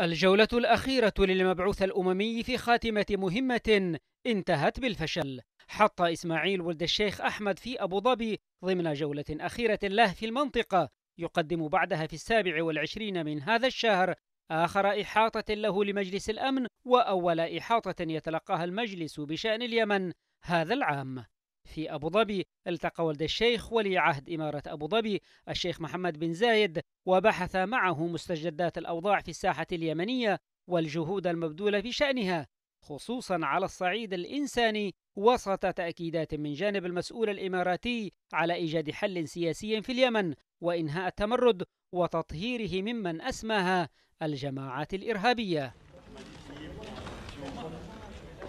الجولة الأخيرة للمبعوث الأممي في خاتمة مهمة انتهت بالفشل حط إسماعيل ولد الشيخ أحمد في أبو ظبي ضمن جولة أخيرة له في المنطقة يقدم بعدها في السابع والعشرين من هذا الشهر آخر إحاطة له لمجلس الأمن وأول إحاطة يتلقاها المجلس بشأن اليمن هذا العام في أبو ظبي التقى ولد الشيخ ولي عهد إمارة أبو ظبي الشيخ محمد بن زايد وبحث معه مستجدات الأوضاع في الساحة اليمنية والجهود المبذولة في شأنها خصوصا على الصعيد الإنساني وسط تأكيدات من جانب المسؤول الإماراتي على إيجاد حل سياسي في اليمن وإنهاء التمرد وتطهيره ممن أسماها الجماعات الإرهابية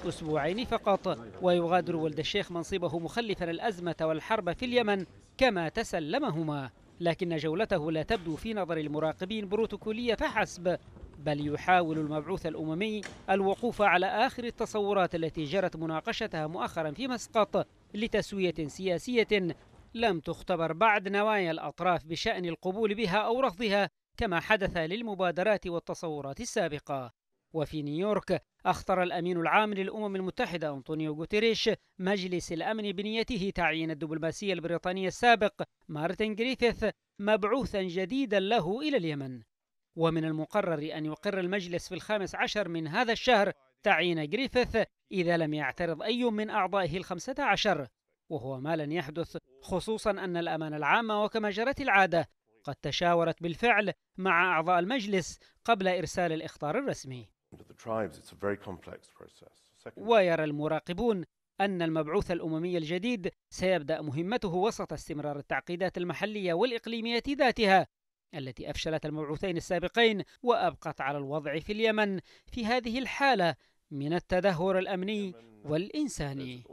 أسبوعين فقط ويغادر ولد الشيخ منصبه مخلفا الأزمة والحرب في اليمن كما تسلمهما لكن جولته لا تبدو في نظر المراقبين بروتوكولية فحسب بل يحاول المبعوث الأممي الوقوف على آخر التصورات التي جرت مناقشتها مؤخرا في مسقط لتسوية سياسية لم تختبر بعد نوايا الأطراف بشأن القبول بها أو رفضها كما حدث للمبادرات والتصورات السابقة وفي نيويورك أخطر الأمين العام للأمم المتحدة أنطونيو غوتيريش مجلس الأمن بنيته تعيين الدبلوماسي البريطاني السابق مارتن جريفيث مبعوثا جديدا له إلى اليمن ومن المقرر أن يقر المجلس في الخامس عشر من هذا الشهر تعيين جريفيث إذا لم يعترض أي من أعضائه الخمسة عشر وهو ما لن يحدث خصوصا أن الأمان العام وكما جرت العادة قد تشاورت بالفعل مع أعضاء المجلس قبل إرسال الإخطار الرسمي ويرى المراقبون أن المبعوث الأممي الجديد سيبدأ مهمته وسط استمرار التعقيدات المحلية والإقليمية ذاتها التي أفشلت المبعوثين السابقين وأبقت على الوضع في اليمن في هذه الحالة من التدهور الأمني والإنساني